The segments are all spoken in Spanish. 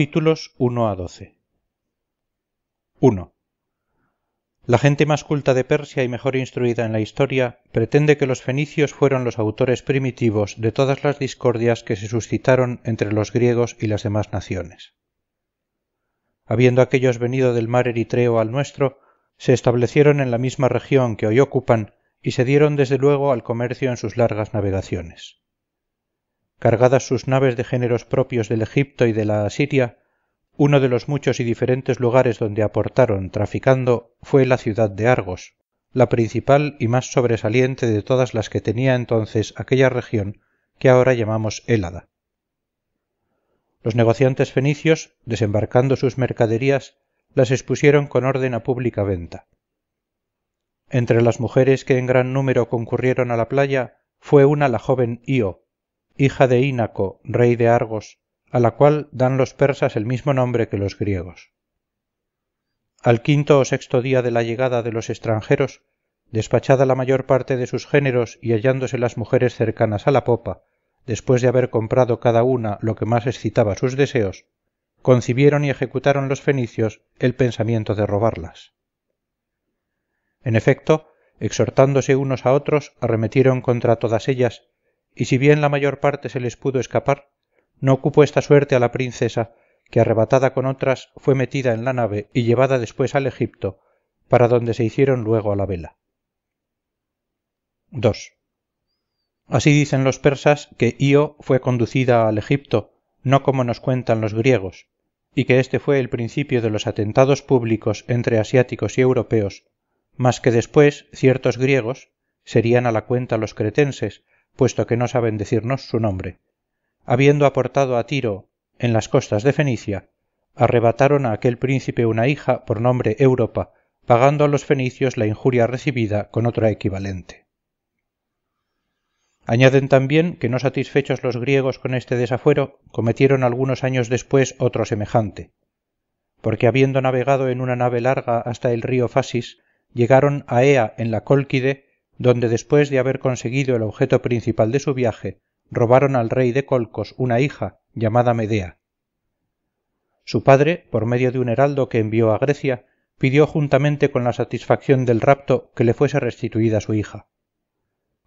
capítulos i la gente más culta de persia y mejor instruida en la historia pretende que los fenicios fueron los autores primitivos de todas las discordias que se suscitaron entre los griegos y las demás naciones habiendo aquellos venido del mar eritreo al nuestro se establecieron en la misma región que hoy ocupan y se dieron desde luego al comercio en sus largas navegaciones cargadas sus naves de géneros propios del egipto y de la asiria uno de los muchos y diferentes lugares donde aportaron traficando fue la ciudad de argos la principal y más sobresaliente de todas las que tenía entonces aquella región que ahora llamamos hélada los negociantes fenicios desembarcando sus mercaderías las expusieron con orden a pública venta entre las mujeres que en gran número concurrieron a la playa fue una la joven io hija de ínaco rey de argos a la cual dan los persas el mismo nombre que los griegos al quinto o sexto día de la llegada de los extranjeros despachada la mayor parte de sus géneros y hallándose las mujeres cercanas a la popa después de haber comprado cada una lo que más excitaba sus deseos concibieron y ejecutaron los fenicios el pensamiento de robarlas en efecto exhortándose unos a otros arremetieron contra todas ellas y si bien la mayor parte se les pudo escapar no cupo esta suerte a la princesa que arrebatada con otras fue metida en la nave y llevada después al egipto para donde se hicieron luego a la vela ii así dicen los persas que io fue conducida al egipto no como nos cuentan los griegos y que este fue el principio de los atentados públicos entre asiáticos y europeos mas que después ciertos griegos serían a la cuenta los cretenses puesto que no saben decirnos su nombre habiendo aportado a tiro en las costas de fenicia arrebataron a aquel príncipe una hija por nombre europa pagando a los fenicios la injuria recibida con otra equivalente añaden también que no satisfechos los griegos con este desafuero cometieron algunos años después otro semejante porque habiendo navegado en una nave larga hasta el río fasis llegaron a ea en la cólquide donde después de haber conseguido el objeto principal de su viaje robaron al rey de colcos una hija llamada medea su padre por medio de un heraldo que envió a grecia pidió juntamente con la satisfacción del rapto que le fuese restituida su hija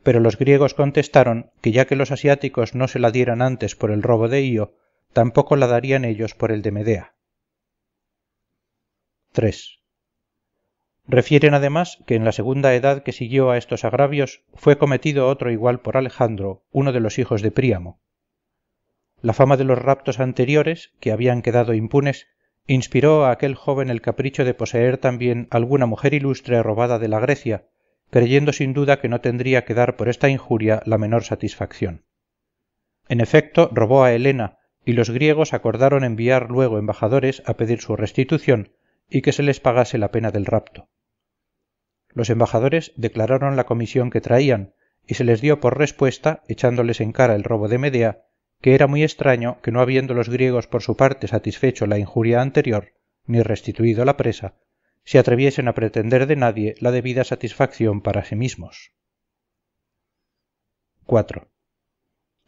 pero los griegos contestaron que ya que los asiáticos no se la dieran antes por el robo de io tampoco la darían ellos por el de medea refieren además que en la segunda edad que siguió a estos agravios fue cometido otro igual por alejandro uno de los hijos de príamo la fama de los raptos anteriores que habían quedado impunes inspiró a aquel joven el capricho de poseer también alguna mujer ilustre robada de la grecia creyendo sin duda que no tendría que dar por esta injuria la menor satisfacción en efecto robó a helena y los griegos acordaron enviar luego embajadores a pedir su restitución y que se les pagase la pena del rapto los embajadores declararon la comisión que traían y se les dio por respuesta echándoles en cara el robo de medea que era muy extraño que no habiendo los griegos por su parte satisfecho la injuria anterior ni restituido la presa se atreviesen a pretender de nadie la debida satisfacción para sí mismos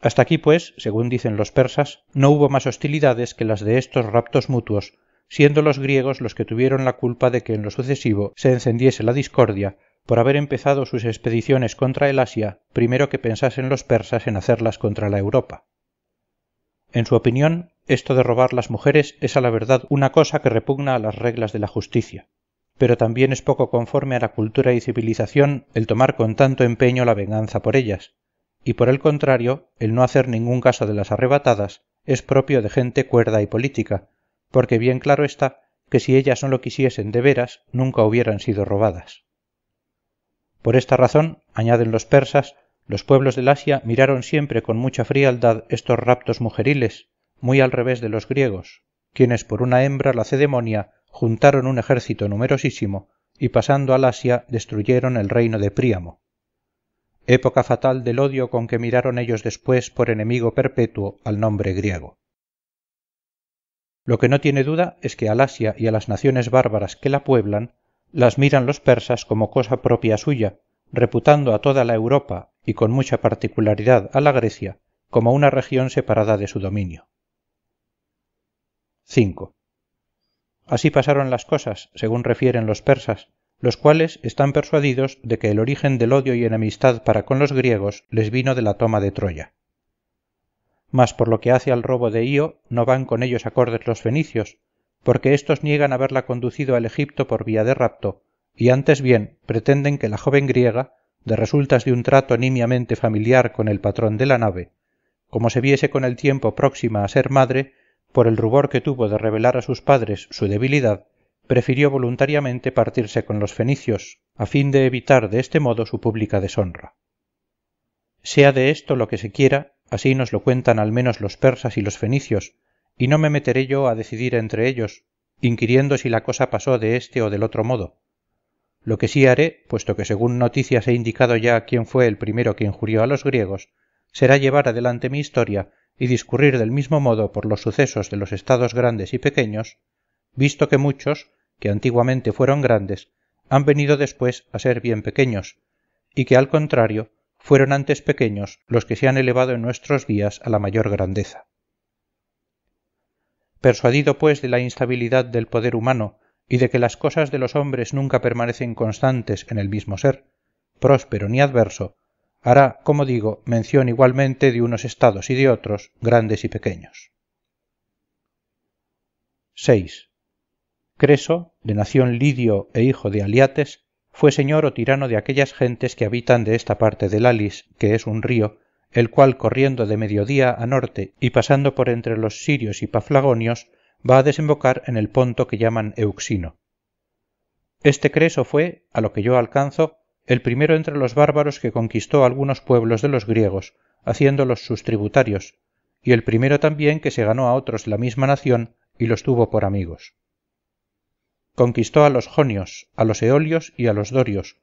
hasta aquí pues según dicen los persas no hubo más hostilidades que las de estos raptos mutuos siendo los griegos los que tuvieron la culpa de que en lo sucesivo se encendiese la discordia por haber empezado sus expediciones contra el asia primero que pensasen los persas en hacerlas contra la europa en su opinión esto de robar las mujeres es a la verdad una cosa que repugna a las reglas de la justicia pero también es poco conforme a la cultura y civilización el tomar con tanto empeño la venganza por ellas y por el contrario el no hacer ningún caso de las arrebatadas es propio de gente cuerda y política porque bien claro está que si ellas no lo quisiesen de veras nunca hubieran sido robadas por esta razón añaden los persas los pueblos del asia miraron siempre con mucha frialdad estos raptos mujeriles muy al revés de los griegos quienes por una hembra la cedemonia juntaron un ejército numerosísimo y pasando al asia destruyeron el reino de príamo época fatal del odio con que miraron ellos después por enemigo perpetuo al nombre griego lo que no tiene duda es que al asia y a las naciones bárbaras que la pueblan las miran los persas como cosa propia suya reputando a toda la europa y con mucha particularidad a la grecia como una región separada de su dominio así pasaron las cosas según refieren los persas los cuales están persuadidos de que el origen del odio y enemistad para con los griegos les vino de la toma de troya mas por lo que hace al robo de io no van con ellos acordes los fenicios porque estos niegan haberla conducido al egipto por vía de rapto y antes bien pretenden que la joven griega de resultas de un trato nimiamente familiar con el patrón de la nave como se viese con el tiempo próxima a ser madre por el rubor que tuvo de revelar a sus padres su debilidad prefirió voluntariamente partirse con los fenicios a fin de evitar de este modo su pública deshonra sea de esto lo que se quiera así nos lo cuentan al menos los persas y los fenicios y no me meteré yo a decidir entre ellos inquiriendo si la cosa pasó de este o del otro modo lo que sí haré puesto que según noticias he indicado ya quién fue el primero que injurió a los griegos será llevar adelante mi historia y discurrir del mismo modo por los sucesos de los estados grandes y pequeños visto que muchos que antiguamente fueron grandes han venido después a ser bien pequeños y que al contrario fueron antes pequeños los que se han elevado en nuestros días a la mayor grandeza persuadido pues de la instabilidad del poder humano y de que las cosas de los hombres nunca permanecen constantes en el mismo ser próspero ni adverso hará como digo mención igualmente de unos estados y de otros grandes y pequeños creso de nación lidio e hijo de aliates fue señor o tirano de aquellas gentes que habitan de esta parte del Alis, que es un río el cual corriendo de mediodía a norte y pasando por entre los sirios y paflagonios va a desembocar en el ponto que llaman euxino este creso fue a lo que yo alcanzo el primero entre los bárbaros que conquistó algunos pueblos de los griegos haciéndolos sus tributarios y el primero también que se ganó a otros de la misma nación y los tuvo por amigos conquistó a los jonios a los eolios y a los dorios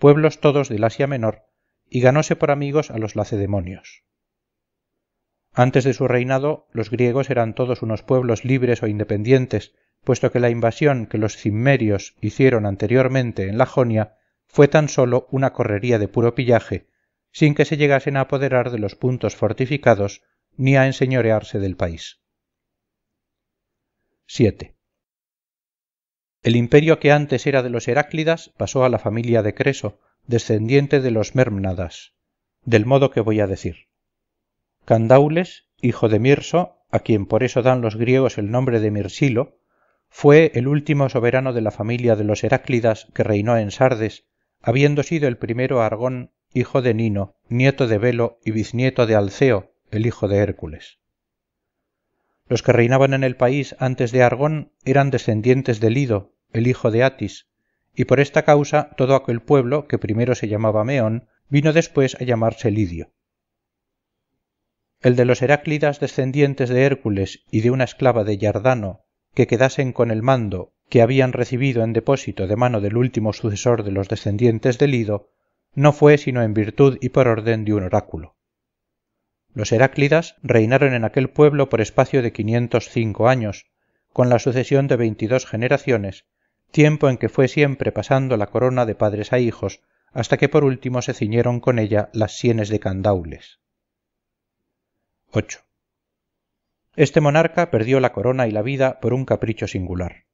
pueblos todos del asia menor y ganóse por amigos a los lacedemonios antes de su reinado los griegos eran todos unos pueblos libres o independientes puesto que la invasión que los cimmerios hicieron anteriormente en la jonia fue tan sólo una correría de puro pillaje sin que se llegasen a apoderar de los puntos fortificados ni a enseñorearse del país el imperio que antes era de los heráclidas pasó a la familia de creso descendiente de los Mermnadas, del modo que voy a decir candaules hijo de mirso a quien por eso dan los griegos el nombre de mirsilo fue el último soberano de la familia de los heráclidas que reinó en sardes habiendo sido el primero argón hijo de nino nieto de belo y bisnieto de alceo el hijo de hércules los que reinaban en el país antes de Argón eran descendientes de Lido, el hijo de atis y por esta causa todo aquel pueblo que primero se llamaba Meón, vino después a llamarse lidio el de los heráclidas descendientes de hércules y de una esclava de yardano que quedasen con el mando que habían recibido en depósito de mano del último sucesor de los descendientes de Lido, no fue sino en virtud y por orden de un oráculo los heráclidas reinaron en aquel pueblo por espacio de quinientos cinco años con la sucesión de veintidós generaciones tiempo en que fue siempre pasando la corona de padres a hijos hasta que por último se ciñeron con ella las sienes de candaules este monarca perdió la corona y la vida por un capricho singular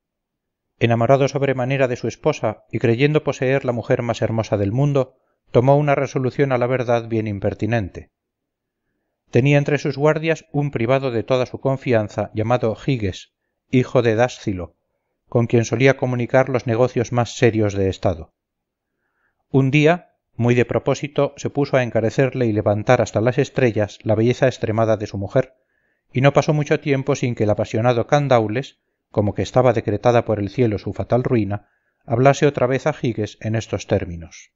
enamorado sobremanera de su esposa y creyendo poseer la mujer más hermosa del mundo tomó una resolución a la verdad bien impertinente tenía entre sus guardias un privado de toda su confianza llamado giges hijo de Dácilo, con quien solía comunicar los negocios más serios de estado un día muy de propósito se puso a encarecerle y levantar hasta las estrellas la belleza extremada de su mujer y no pasó mucho tiempo sin que el apasionado candaules como que estaba decretada por el cielo su fatal ruina hablase otra vez a giges en estos términos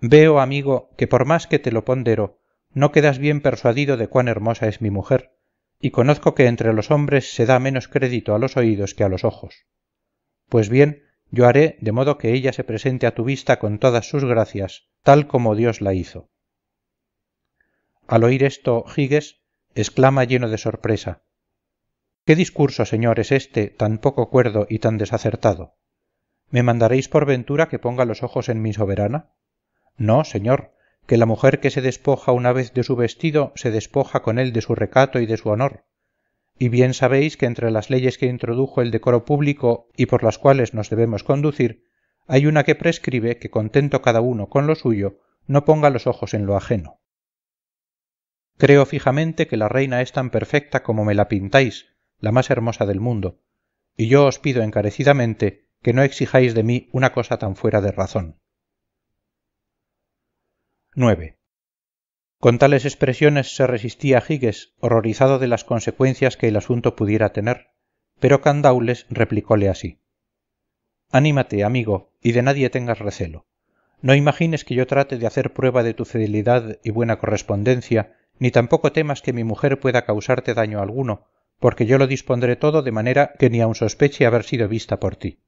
veo amigo que por más que te lo pondero no quedas bien persuadido de cuán hermosa es mi mujer y conozco que entre los hombres se da menos crédito a los oídos que a los ojos pues bien yo haré de modo que ella se presente a tu vista con todas sus gracias tal como dios la hizo al oír esto giges exclama lleno de sorpresa qué discurso señor es este tan poco cuerdo y tan desacertado me mandaréis por ventura que ponga los ojos en mi soberana no señor que la mujer que se despoja una vez de su vestido se despoja con él de su recato y de su honor y bien sabéis que entre las leyes que introdujo el decoro público y por las cuales nos debemos conducir hay una que prescribe que contento cada uno con lo suyo no ponga los ojos en lo ajeno creo fijamente que la reina es tan perfecta como me la pintáis la más hermosa del mundo y yo os pido encarecidamente que no exijáis de mí una cosa tan fuera de razón con tales expresiones se resistía giges horrorizado de las consecuencias que el asunto pudiera tener pero candaules replicóle así anímate amigo y de nadie tengas recelo no imagines que yo trate de hacer prueba de tu fidelidad y buena correspondencia ni tampoco temas que mi mujer pueda causarte daño alguno porque yo lo dispondré todo de manera que ni aun sospeche haber sido vista por ti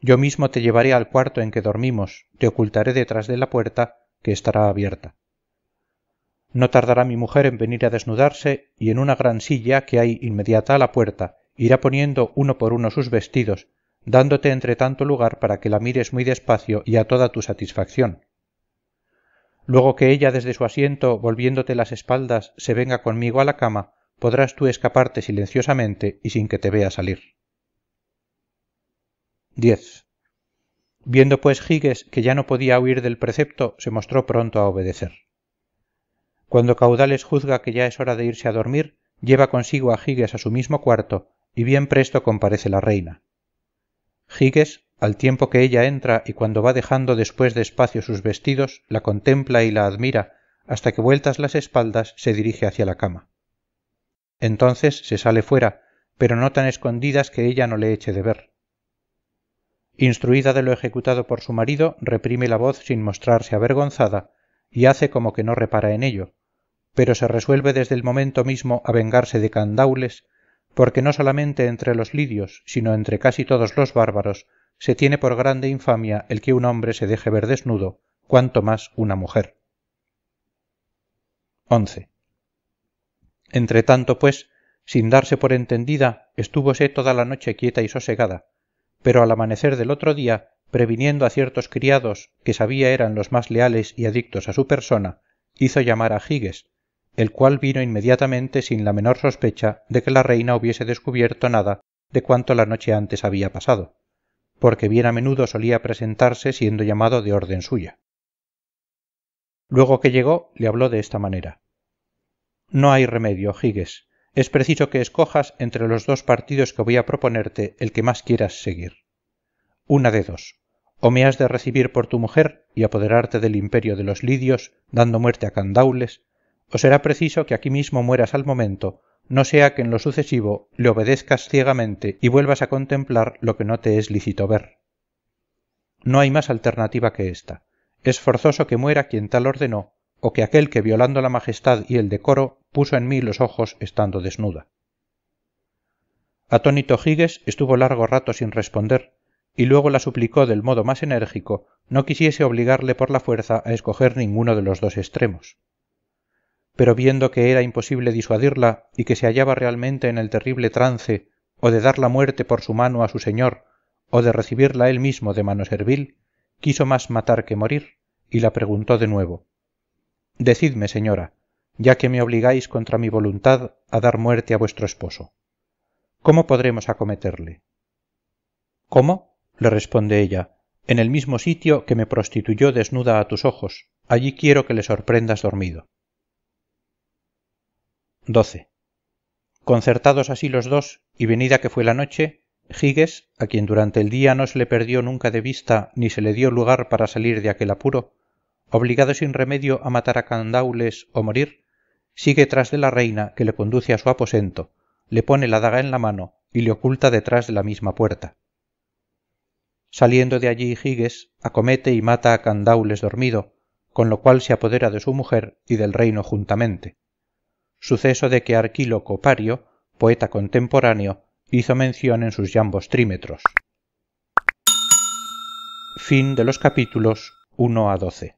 yo mismo te llevaré al cuarto en que dormimos te ocultaré detrás de la puerta que estará abierta no tardará mi mujer en venir a desnudarse y en una gran silla que hay inmediata a la puerta irá poniendo uno por uno sus vestidos dándote entre tanto lugar para que la mires muy despacio y a toda tu satisfacción luego que ella desde su asiento volviéndote las espaldas se venga conmigo a la cama podrás tú escaparte silenciosamente y sin que te vea salir viendo pues giges que ya no podía huir del precepto se mostró pronto a obedecer cuando caudales juzga que ya es hora de irse a dormir lleva consigo a giges a su mismo cuarto y bien presto comparece la reina giges al tiempo que ella entra y cuando va dejando después despacio sus vestidos la contempla y la admira hasta que vueltas las espaldas se dirige hacia la cama entonces se sale fuera pero no tan escondidas que ella no le eche de ver instruida de lo ejecutado por su marido reprime la voz sin mostrarse avergonzada y hace como que no repara en ello pero se resuelve desde el momento mismo a vengarse de candaules porque no solamente entre los lidios sino entre casi todos los bárbaros se tiene por grande infamia el que un hombre se deje ver desnudo cuanto más una mujer Entre tanto, pues sin darse por entendida estúvose toda la noche quieta y sosegada pero al amanecer del otro día previniendo a ciertos criados que sabía eran los más leales y adictos a su persona hizo llamar a giges el cual vino inmediatamente sin la menor sospecha de que la reina hubiese descubierto nada de cuanto la noche antes había pasado porque bien a menudo solía presentarse siendo llamado de orden suya luego que llegó le habló de esta manera no hay remedio giges es preciso que escojas entre los dos partidos que voy a proponerte el que más quieras seguir una de dos o me has de recibir por tu mujer y apoderarte del imperio de los lidios dando muerte a candaules o será preciso que aquí mismo mueras al momento no sea que en lo sucesivo le obedezcas ciegamente y vuelvas a contemplar lo que no te es lícito ver no hay más alternativa que esta. es forzoso que muera quien tal ordenó o que aquel que violando la majestad y el decoro puso en mí los ojos estando desnuda atónito giges estuvo largo rato sin responder y luego la suplicó del modo más enérgico no quisiese obligarle por la fuerza a escoger ninguno de los dos extremos pero viendo que era imposible disuadirla y que se hallaba realmente en el terrible trance o de dar la muerte por su mano a su señor o de recibirla él mismo de mano servil quiso más matar que morir y la preguntó de nuevo decidme señora ya que me obligáis contra mi voluntad a dar muerte a vuestro esposo cómo podremos acometerle cómo le responde ella en el mismo sitio que me prostituyó desnuda a tus ojos allí quiero que le sorprendas dormido concertados así los dos y venida que fue la noche giges a quien durante el día no se le perdió nunca de vista ni se le dio lugar para salir de aquel apuro obligado sin remedio a matar a candaules o morir sigue tras de la reina que le conduce a su aposento le pone la daga en la mano y le oculta detrás de la misma puerta saliendo de allí giges acomete y mata a candaules dormido con lo cual se apodera de su mujer y del reino juntamente suceso de que arquíloco pario poeta contemporáneo hizo mención en sus yambos trímetros los capítulos 12